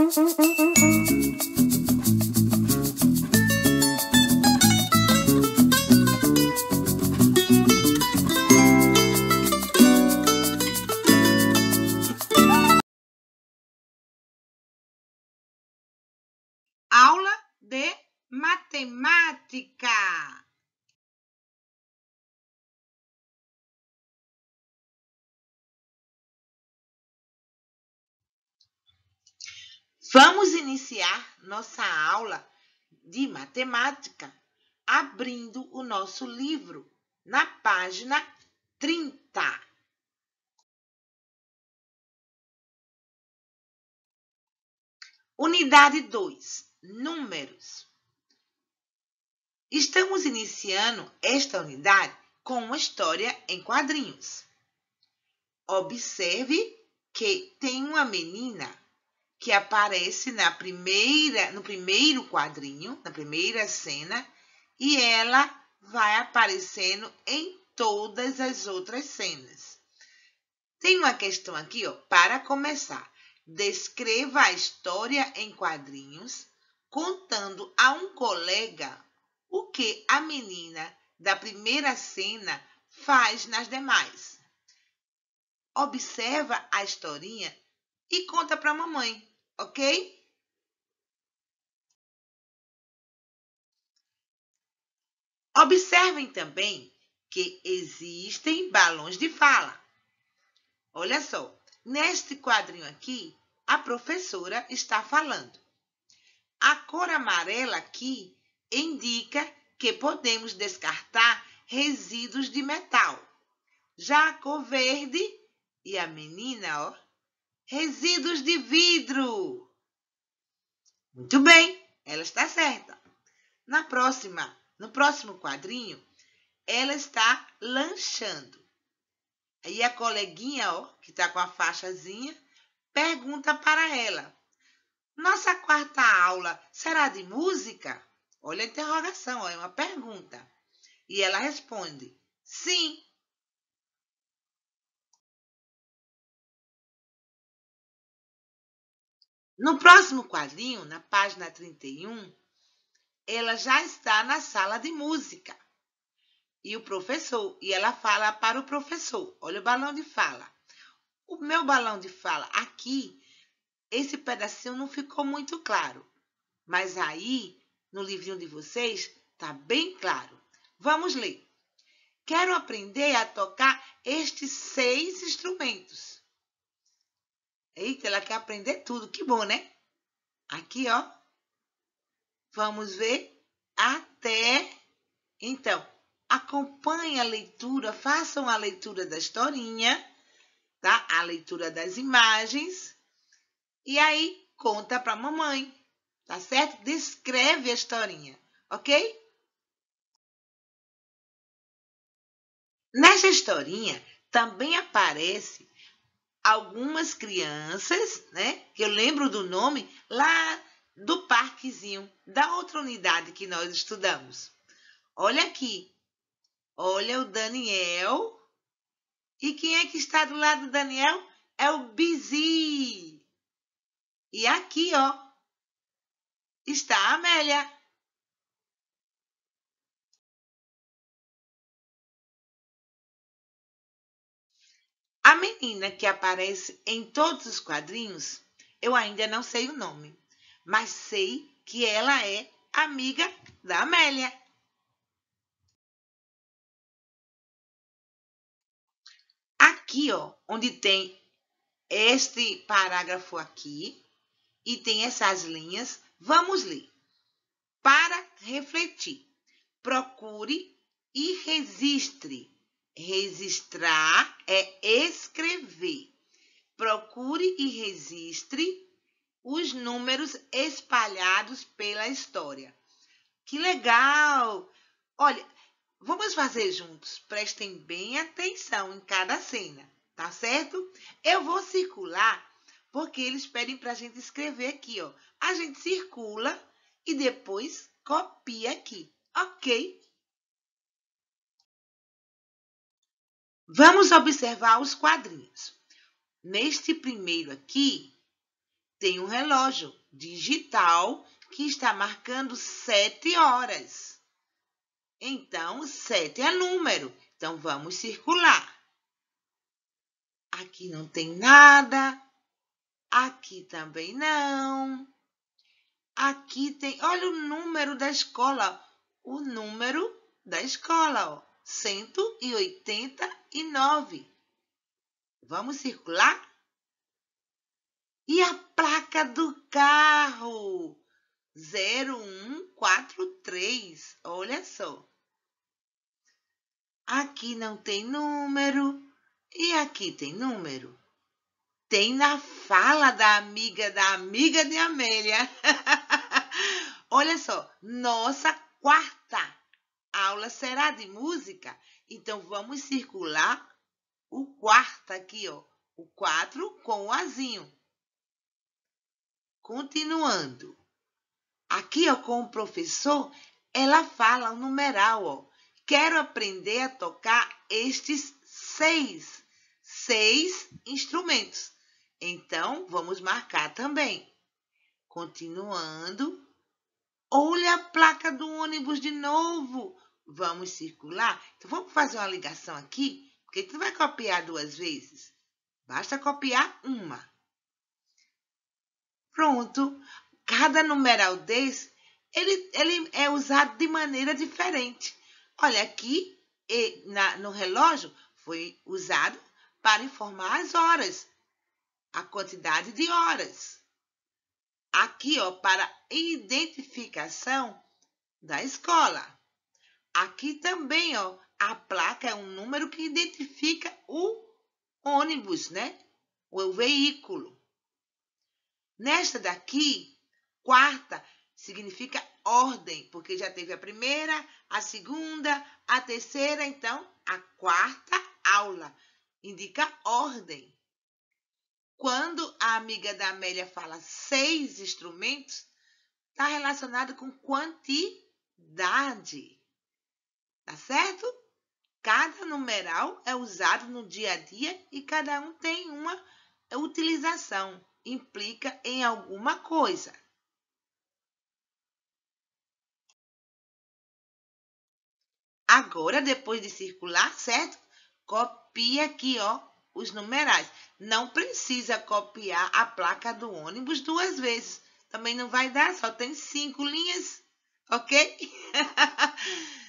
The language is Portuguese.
Mm-hmm. Vamos iniciar nossa aula de matemática abrindo o nosso livro na página 30. Unidade 2: Números. Estamos iniciando esta unidade com uma história em quadrinhos. Observe que tem uma menina que aparece na primeira, no primeiro quadrinho, na primeira cena, e ela vai aparecendo em todas as outras cenas. Tem uma questão aqui, ó, para começar. Descreva a história em quadrinhos, contando a um colega o que a menina da primeira cena faz nas demais. Observa a historinha e conta para a mamãe ok? Observem também que existem balões de fala. Olha só, neste quadrinho aqui, a professora está falando. A cor amarela aqui indica que podemos descartar resíduos de metal. Já a cor verde e a menina, ó, resíduos de vidro. Muito bem, ela está certa. Na próxima, no próximo quadrinho, ela está lanchando. Aí a coleguinha, ó, que está com a faixazinha, pergunta para ela: Nossa quarta aula será de música? Olha a interrogação, ó, é uma pergunta. E ela responde: Sim, No próximo quadrinho, na página 31, ela já está na sala de música. E o professor, e ela fala para o professor: olha o balão de fala. O meu balão de fala aqui, esse pedacinho não ficou muito claro. Mas aí, no livrinho de vocês, tá bem claro. Vamos ler. Quero aprender a tocar estes seis instrumentos. Eita, ela quer aprender tudo. Que bom, né? Aqui, ó. Vamos ver até. Então, acompanhe a leitura, façam a leitura da historinha, tá? A leitura das imagens. E aí, conta pra mamãe, tá certo? Descreve a historinha, ok? Nessa historinha também aparece algumas crianças, né? Que eu lembro do nome, lá do parquezinho, da outra unidade que nós estudamos. Olha aqui. Olha o Daniel. E quem é que está do lado do Daniel? É o Bizi. E aqui, ó, está a Amélia. A menina que aparece em todos os quadrinhos, eu ainda não sei o nome, mas sei que ela é amiga da Amélia. Aqui, ó, onde tem este parágrafo aqui e tem essas linhas, vamos ler. Para refletir, procure e registre Registrar é escrever. Procure e registre os números espalhados pela história. Que legal! Olha, vamos fazer juntos. Prestem bem atenção em cada cena, tá certo? Eu vou circular porque eles pedem para a gente escrever aqui, ó. A gente circula e depois copia aqui, ok? Vamos observar os quadrinhos. Neste primeiro aqui, tem um relógio digital que está marcando sete horas. Então, sete é número. Então, vamos circular. Aqui não tem nada. Aqui também não. Aqui tem. Olha o número da escola. O número da escola. Ó. 189. Vamos circular? E a placa do carro? 0143. Olha só. Aqui não tem número e aqui tem número. Tem na fala da amiga da amiga de Amélia. Olha só, nossa quarta a aula será de música, então vamos circular o quarto aqui, ó. O 4 com o azinho. Continuando. Aqui, ó, com o professor, ela fala o um numeral, ó. Quero aprender a tocar estes seis, seis instrumentos. Então, vamos marcar também. Continuando. Olha a placa do ônibus de novo. Vamos circular? Então vamos fazer uma ligação aqui, porque tu vai copiar duas vezes. Basta copiar uma. Pronto. Cada numeral desse, ele, ele é usado de maneira diferente. Olha aqui, e na, no relógio, foi usado para informar as horas, a quantidade de horas. Aqui, ó, para identificação da escola. Aqui também, ó, a placa é um número que identifica o ônibus, né? O veículo. Nesta daqui, quarta, significa ordem, porque já teve a primeira, a segunda, a terceira, então a quarta aula indica ordem. Quando a amiga da Amélia fala seis instrumentos, está relacionado com quantidade. Tá certo? Cada numeral é usado no dia a dia e cada um tem uma utilização, implica em alguma coisa. Agora, depois de circular, certo? Copia aqui, ó, os numerais. Não precisa copiar a placa do ônibus duas vezes. Também não vai dar, só tem cinco linhas, ok?